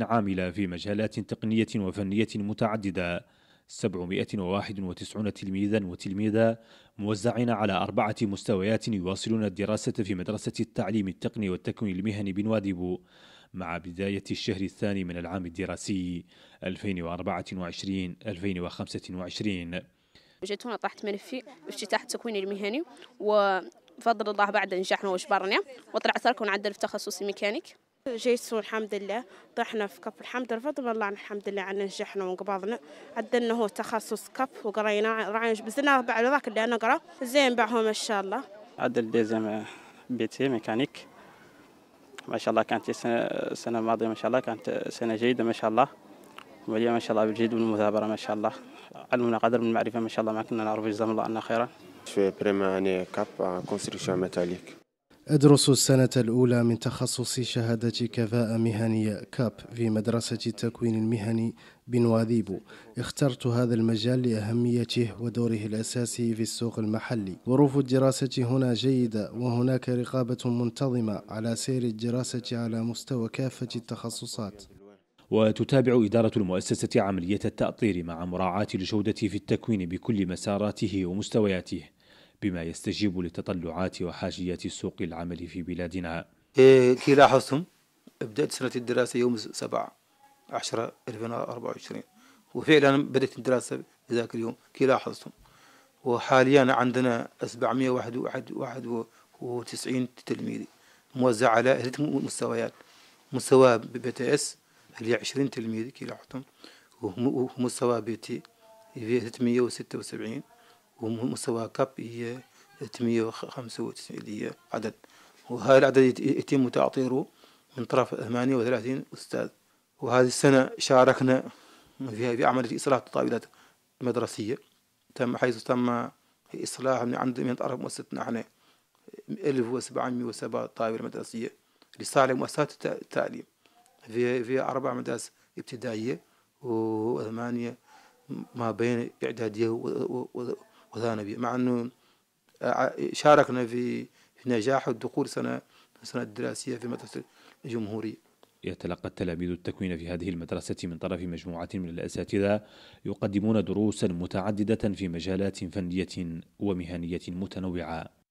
عاملة في مجالات تقنية وفنية متعددة 791 تلميذا وتلميذة موزعين على أربعة مستويات يواصلون الدراسة في مدرسة التعليم التقني والتكوين المهني بنوادبو مع بداية الشهر الثاني من العام الدراسي 2024-2025 جيت هنا طرحت ملفي افتتاح التكوين المهني وبفضل الله بعد نجحنا وجبرنا وطلعت ركن عدل في تخصص الميكانيك جيسون الحمد لله طحنا في كف الحمد لله فضل الله الحمد لله عن نجحنا وانقبضنا عدلنا هو تخصص كف وقرينا رعينا بزنا بعد ذاك اللي نقرا زين بعهم ان شاء الله عدل ديزم بيتي ميكانيك ما شاء الله كانت السنه السنه الماضيه ما شاء الله كانت سنه جيده ما شاء الله وليا ما شاء الله بالجد والمثابره ما شاء الله علمنا قدر من المعرفه ما شاء الله ما كنا نعرف جزاهم الله عنا خيرا في بريما يعني كاب كونستركشن ميتاليك أدرس السنة الأولى من تخصص شهادة كفاءة مهنية كاب في مدرسة التكوين المهني بنواذيبو اخترت هذا المجال لأهميته ودوره الأساسي في السوق المحلي ظروف الدراسة هنا جيدة وهناك رقابة منتظمة على سير الدراسة على مستوى كافة التخصصات وتتابع إدارة المؤسسة عملية التأطير مع مراعاة الجودة في التكوين بكل مساراته ومستوياته بما يستجيب لتطلعات وحاجيات سوق العمل في بلادنا إيه، كي لاحظتم بدأت سنة الدراسة يوم 7 10 2024 وفعلا بدأت الدراسة ذاك اليوم كي لاحظتم وحاليا عندنا 791 تلميذ موزع على ثلاث مستويات مستوى بي تي اس اللي 20 تلميذ كي لاحظتم ومستوى بي تي 376 ومستوى كاب هي 395 اللي هي عدد وهذا العدد يتم تعطيره من طرف 38 أستاذ وهذه السنة شاركنا فيها في عملية إصلاح الطاولات المدرسية تم حيث تم إصلاح من عند من طرف مؤسستنا احنا 1707 طاولة مدرسية لصالح مؤسسات التعليم في في أربع مدارس ابتدائية وثمانية ما بين إعدادية وثانوي مع أنه آه، شاركنا في نجاح الدخول سنة السنة الدراسية في مدرسة الجمهورية يتلقى التلاميذ التكوين في هذه المدرسة من طرف مجموعة من الأساتذة يقدمون دروسا متعددة في مجالات فنية ومهنية متنوعة